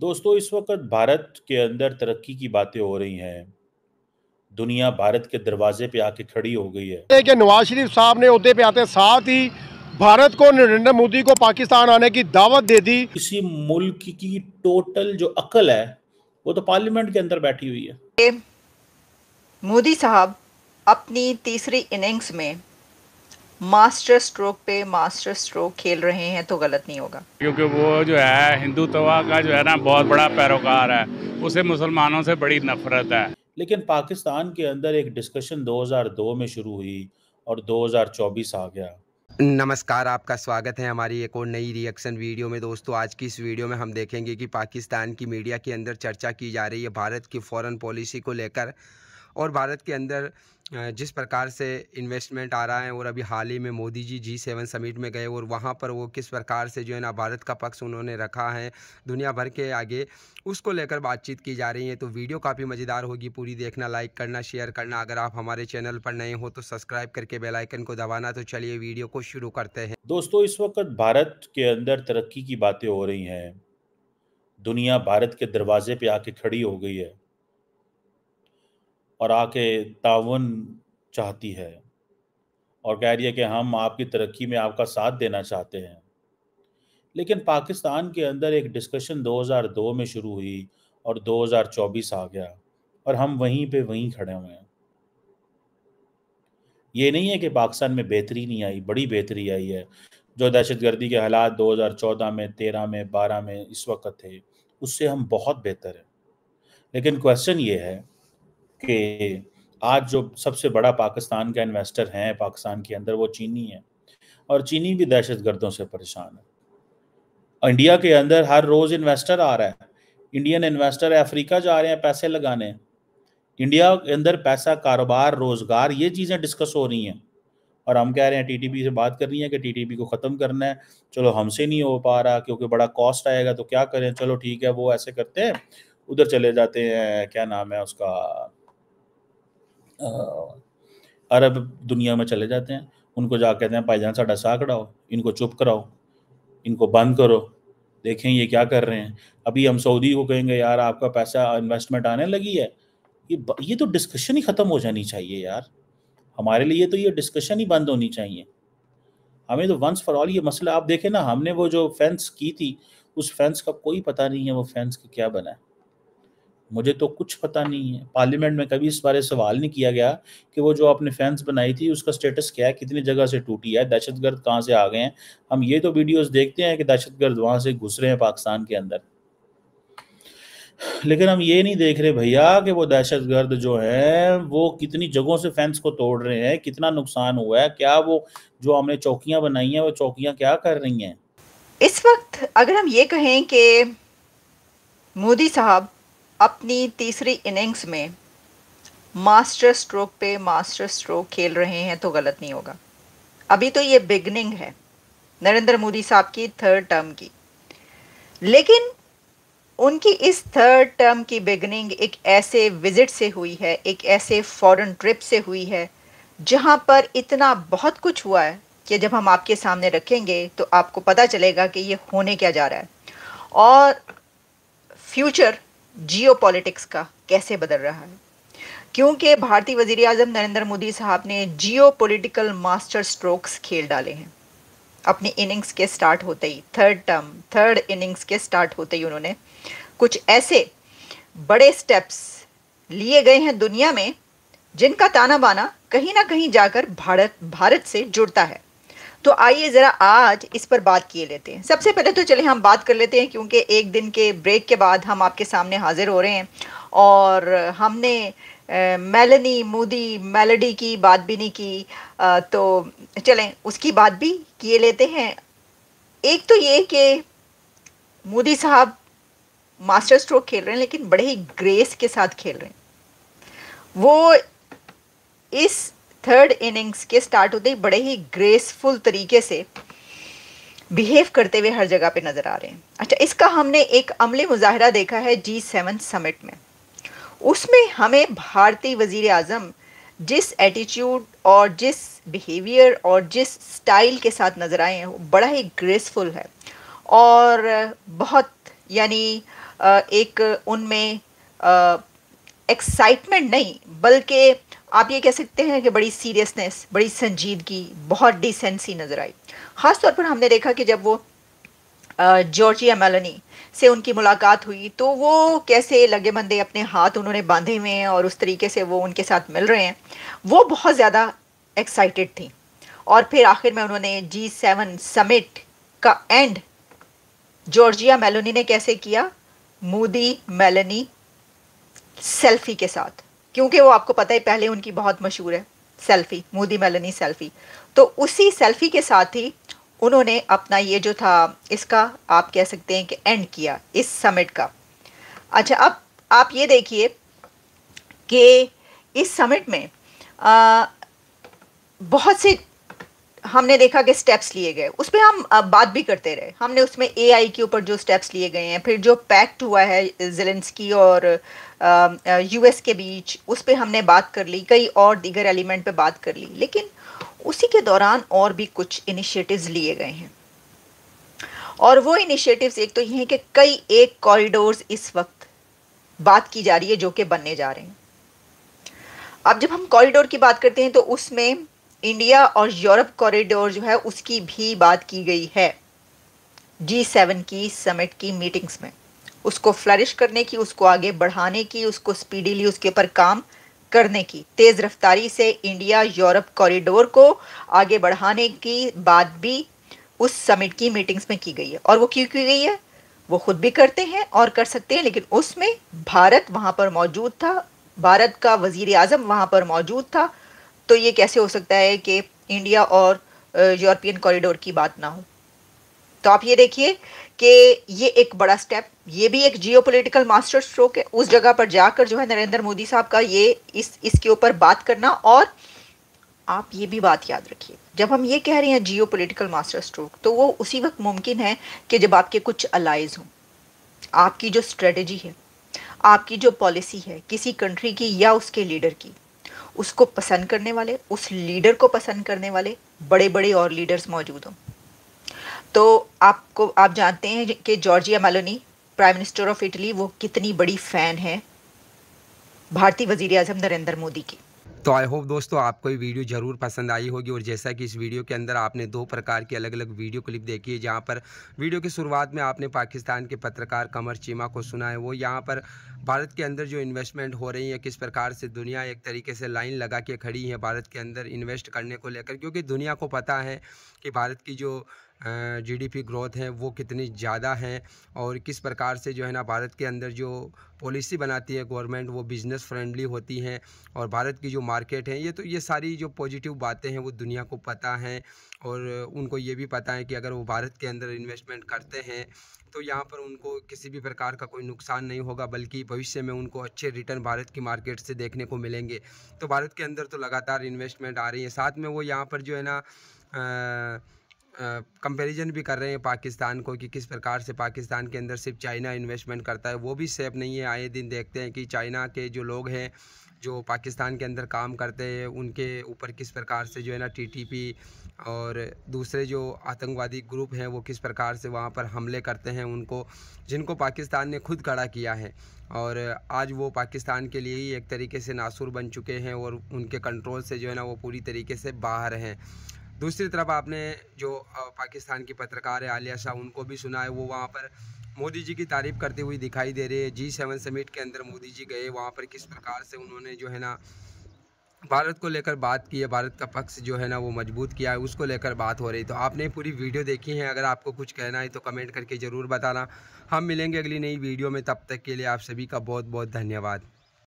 दोस्तों इस वक्त भारत के अंदर तरक्की की बातें हो रही हैं दुनिया भारत के दरवाजे पे आके खड़ी हो गई है कि नवाज शरीफ साहब ने पे आते साथ ही भारत को नरेंद्र मोदी को पाकिस्तान आने की दावत दे दी किसी मुल्क की टोटल जो अकल है वो तो पार्लियामेंट के अंदर बैठी हुई है मोदी साहब अपनी तीसरी इनिंग्स में मास्टर स्ट्रोक पे मास्टर स्ट्रोक खेल रहे हैं तो गलत नहीं होगा क्योंकि वो जो है हिंदू तवा का जो है ना बहुत बड़ा पैरोकार है उसे मुसलमानों से बड़ी नफरत है लेकिन पाकिस्तान के अंदर एक डिस्कशन 2002 में शुरू हुई और 2024 आ गया नमस्कार आपका स्वागत है हमारी एक और नई रिएक्शन वीडियो में दोस्तों आज की इस वीडियो में हम देखेंगे कि पाकिस्तान की मीडिया के अंदर चर्चा की जा रही है भारत की फॉरेन पॉलिसी को लेकर और भारत के अंदर जिस प्रकार से इन्वेस्टमेंट आ रहा है और अभी हाल ही में Modi ji G seven summit में गए और वहाँ पर वो किस प्रकार से जो है ना भारत का पक्ष उन्होंने रखा है दुनिया भर के आगे उसको लेकर बातचीत की जा रही है तो वीडियो काफ़ी मज़ेदार होगी पूरी देखना लाइक करना शेयर करना अगर आप हमारे चैनल पर नए हो तो सब्सक्राइब करके बेलाइकन को दबाना तो चलिए वीडियो को शुरू करते हैं दोस्तों इस वक्त भारत के अंदर तरक्की की बातें हो रही हैं दुनिया भारत के दरवाजे पर आके खड़ी हो गई है और आके तावन चाहती है और कह रही है कि हम आपकी तरक्की में आपका साथ देना चाहते हैं लेकिन पाकिस्तान के अंदर एक डिस्कशन 2002 में शुरू हुई और 2024 आ गया और हम वहीं पे वहीं खड़े हुए हैं ये नहीं है कि पाकिस्तान में बेहतरी नहीं आई बड़ी बेहतरी आई है जो दहशत गर्दी के हालात 2014 में 13 में 12 में इस वक्त थे उससे हम बहुत बेहतर हैं लेकिन क्वेश्चन ये है कि आज जो सबसे बड़ा पाकिस्तान का इन्वेस्टर हैं पाकिस्तान के अंदर वो चीनी है और चीनी भी दहशत गर्दों से परेशान है इंडिया के अंदर हर रोज़ इन्वेस्टर आ रहा है इंडियन इन्वेस्टर अफ्रीका जा रहे हैं पैसे लगाने इंडिया के अंदर पैसा कारोबार रोज़गार ये चीज़ें डिस्कस हो रही हैं और हम कह रहे हैं टीटीपी से बात करनी है कि टीटीपी को ख़त्म करना है चलो हमसे नहीं हो पा रहा क्योंकि बड़ा कॉस्ट आएगा तो क्या करें चलो ठीक है वो ऐसे करते हैं उधर चले जाते हैं क्या नाम है उसका अरब दुनिया में चले जाते हैं उनको जा कहते हैं भाईजान साढ़ा सा कड़ाओ इनको चुप कराओ इनको बंद करो देखें ये क्या कर रहे हैं अभी हम सऊदी को कहेंगे यार आपका पैसा इन्वेस्टमेंट आने लगी है ये ये तो डिस्कशन ही ख़त्म हो जानी चाहिए यार हमारे लिए तो ये डिस्कशन ही बंद होनी चाहिए हमें तो वंस फॉर ऑल ये मसला आप देखें ना हमने वो जो फेंस की थी उस फेंस का कोई पता नहीं है वो फेंस का क्या बना है मुझे तो कुछ पता नहीं है पार्लियामेंट में कभी इस बारे सवाल नहीं किया गया कि वो जो आपने फैंस बनाई थी उसका स्टेटस क्या है कितनी जगह से टूटी है दहशतगर्द कहाँ से आ गए हैं हम ये तो वीडियोस देखते हैं कि दहशतगर्द वहाँ से घुस रहे हैं पाकिस्तान के अंदर लेकिन हम ये नहीं देख रहे भैया कि वो दहशतगर्द जो है वो कितनी जगहों से फैंस को तोड़ रहे हैं कितना नुकसान हुआ है क्या वो जो हमने चौकियां बनाई हैं वो चौकियां क्या कर रही हैं इस वक्त अगर हम ये कहें कि मोदी साहब अपनी तीसरी इनिंग्स में मास्टर स्ट्रोक पे मास्टर स्ट्रोक खेल रहे हैं तो गलत नहीं होगा अभी तो ये बिगनिंग है नरेंद्र मोदी साहब की थर्ड टर्म की लेकिन उनकी इस थर्ड टर्म की बिगनिंग एक ऐसे विजिट से हुई है एक ऐसे फॉरेन ट्रिप से हुई है जहाँ पर इतना बहुत कुछ हुआ है कि जब हम आपके सामने रखेंगे तो आपको पता चलेगा कि ये होने क्या जा रहा है और फ्यूचर जियोपॉलिटिक्स का कैसे बदल रहा है क्योंकि भारतीय वजीर अजम नरेंद्र मोदी साहब ने जियो पोलिटिकल मास्टर स्ट्रोक्स खेल डाले हैं अपनी इनिंग्स के स्टार्ट होते ही थर्ड टर्म थर्ड इनिंग्स के स्टार्ट होते ही उन्होंने कुछ ऐसे बड़े स्टेप्स लिए गए हैं दुनिया में जिनका ताना बाना कहीं ना कहीं जाकर भारत भारत से जुड़ता है तो आइए ज़रा आज इस पर बात किए लेते हैं सबसे पहले तो चले हम बात कर लेते हैं क्योंकि एक दिन के ब्रेक के बाद हम आपके सामने हाजिर हो रहे हैं और हमने मेलनी मोदी मेलोडी की बात भी नहीं की आ, तो चलें उसकी बात भी किए लेते हैं एक तो ये कि मोदी साहब मास्टर स्ट्रोक खेल रहे हैं लेकिन बड़े ही ग्रेस के साथ खेल रहे हैं वो इस थर्ड इनिंग्स के स्टार्ट होते ही बड़े ही ग्रेसफुल तरीके से बिहेव करते हुए हर जगह पे नज़र आ रहे हैं अच्छा इसका हमने एक अमली मुजाहरा देखा है जी सेवन समिट में उसमें हमें भारतीय वजीर आजम जिस एटीट्यूड और जिस बिहेवियर और जिस स्टाइल के साथ नज़र आए हैं वो बड़ा ही ग्रेसफुल है और बहुत यानी एक उनमें एक्साइटमेंट नहीं बल्कि आप ये कह सकते हैं कि बड़ी सीरियसनेस बड़ी संजीदगी बहुत डिसेंसी नज़र आई ख़ास तौर पर हमने देखा कि जब वो जॉर्जिया मेलोनी से उनकी मुलाकात हुई तो वो कैसे लगे बंदे अपने हाथ उन्होंने बांधे हुए हैं और उस तरीके से वो उनके साथ मिल रहे हैं वो बहुत ज़्यादा एक्साइटेड थी और फिर आखिर में उन्होंने जी सेवन समिट का एंड जॉर्जिया मेलोनी ने कैसे किया मोदी मेलनी सेल्फी के साथ क्योंकि वो आपको पता है पहले उनकी बहुत मशहूर है सेल्फी मोदी मेलनी सेल्फी तो उसी सेल्फी के साथ ही उन्होंने अपना ये जो था इसका आप कह सकते हैं कि एंड किया इस समिट का अच्छा अब आप ये देखिए कि इस समिट में आ, बहुत से हमने देखा कि स्टेप्स लिए गए उस पर हम बात भी करते रहे हमने उसमें आई के ऊपर जो स्टेप्स लिए गए हैं फिर जो पैक्ट हुआ है जेलेंसकी और यूएस के बीच उस पर हमने बात कर ली कई और दीगर एलिमेंट पे बात कर ली लेकिन उसी के दौरान और भी कुछ इनिशिएटिव्स लिए गए हैं और वो इनिशिएटिव्स एक तो ये हैं कि कई एक कॉरिडोर्स इस वक्त बात की जा रही है जो कि बनने जा रहे हैं अब जब हम कॉरिडोर की बात करते हैं तो उसमें इंडिया और यूरोप कॉरिडोर जो है उसकी भी बात की गई है जी सेवन की समिट की मीटिंग्स में उसको फ्लरिश करने की उसको आगे बढ़ाने की उसको स्पीडीली उसके ऊपर काम करने की तेज रफ्तारी से इंडिया यूरोप कॉरिडोर को आगे बढ़ाने की बात भी उस समिट की मीटिंग्स में की गई है और वो क्यों की गई है वो खुद भी करते हैं और कर सकते हैं लेकिन उसमें भारत वहां पर मौजूद था भारत का वजीर आजम वहां पर मौजूद था तो ये कैसे हो सकता है कि इंडिया और यूरोपियन कॉरिडोर की बात ना हो तो आप ये देखिए कि ये एक बड़ा स्टेप ये भी एक जियोपॉलिटिकल मास्टर स्ट्रोक है उस जगह पर जाकर जो है नरेंद्र मोदी साहब का ये इस इसके ऊपर बात करना और आप ये भी बात याद रखिए जब हम ये कह रहे हैं जियो पोलिटिकल मास्टर स्ट्रोक तो वो उसी वक्त मुमकिन है कि जब आपके कुछ अलाइज हों आपकी जो स्ट्रेटजी है आपकी जो पॉलिसी है किसी कंट्री की या उसके लीडर की उसको पसंद करने वाले उस लीडर को पसंद करने वाले बड़े बड़े और लीडर्स मौजूद हों तो आपको आप जानते हैं कि Giorgia Meloni prime minister of Italy वो कितनी बड़ी फ़ैन है भारतीय वजीर अजम नरेंद्र मोदी की तो आई होप दोस्तों आपको ये वीडियो ज़रूर पसंद आई होगी और जैसा कि इस वीडियो के अंदर आपने दो प्रकार की अलग अलग वीडियो क्लिप देखी है जहाँ पर वीडियो की शुरुआत में आपने पाकिस्तान के पत्रकार कमर चीमा को सुना है वो यहाँ पर भारत के अंदर जो इन्वेस्टमेंट हो रही है किस प्रकार से दुनिया एक तरीके से लाइन लगा के खड़ी है भारत के अंदर इन्वेस्ट करने को लेकर क्योंकि दुनिया को पता है कि भारत की जो जीडीपी ग्रोथ है वो कितनी ज़्यादा हैं और किस प्रकार से जो है ना भारत के अंदर जो पॉलिसी बनाती है गवर्नमेंट वो बिज़नेस फ्रेंडली होती हैं और भारत की जो मार्केट है ये तो ये सारी जो पॉजिटिव बातें हैं वो दुनिया को पता हैं और उनको ये भी पता है कि अगर वो भारत के अंदर इन्वेस्टमेंट करते हैं तो यहाँ पर उनको किसी भी प्रकार का कोई नुकसान नहीं होगा बल्कि भविष्य में उनको अच्छे रिटर्न भारत की मार्केट से देखने को मिलेंगे तो भारत के अंदर तो लगातार इन्वेस्टमेंट आ रही है साथ में वो यहाँ पर जो है ना आ, कंपैरिजन भी कर रहे हैं पाकिस्तान को कि किस प्रकार से पाकिस्तान के अंदर सिर्फ चाइना इन्वेस्टमेंट करता है वो भी सेफ नहीं है आए दिन देखते हैं कि चाइना के जो लोग हैं जो पाकिस्तान के अंदर काम करते हैं उनके ऊपर किस प्रकार से जो है ना टीटीपी और दूसरे जो आतंकवादी ग्रुप हैं वो किस प्रकार से वहाँ पर हमले करते हैं उनको जिनको पाकिस्तान ने खुद खड़ा किया है और आज वो पाकिस्तान के लिए ही एक तरीके से नासूर बन चुके हैं और उनके कंट्रोल से जो है ना वो पूरी तरीके से बाहर हैं दूसरी तरफ आपने जो पाकिस्तान की पत्रकार है आलिया शाह उनको भी सुना है वो वहाँ पर मोदी जी की तारीफ़ करती हुई दिखाई दे रही है जी सेवन समिट के अंदर मोदी जी गए वहाँ पर किस प्रकार से उन्होंने जो है ना भारत को लेकर बात की है भारत का पक्ष जो है ना वो मजबूत किया है उसको लेकर बात हो रही तो आपने पूरी वीडियो देखी है अगर आपको कुछ कहना है तो कमेंट करके ज़रूर बताना हम मिलेंगे अगली नई वीडियो में तब तक के लिए आप सभी का बहुत बहुत धन्यवाद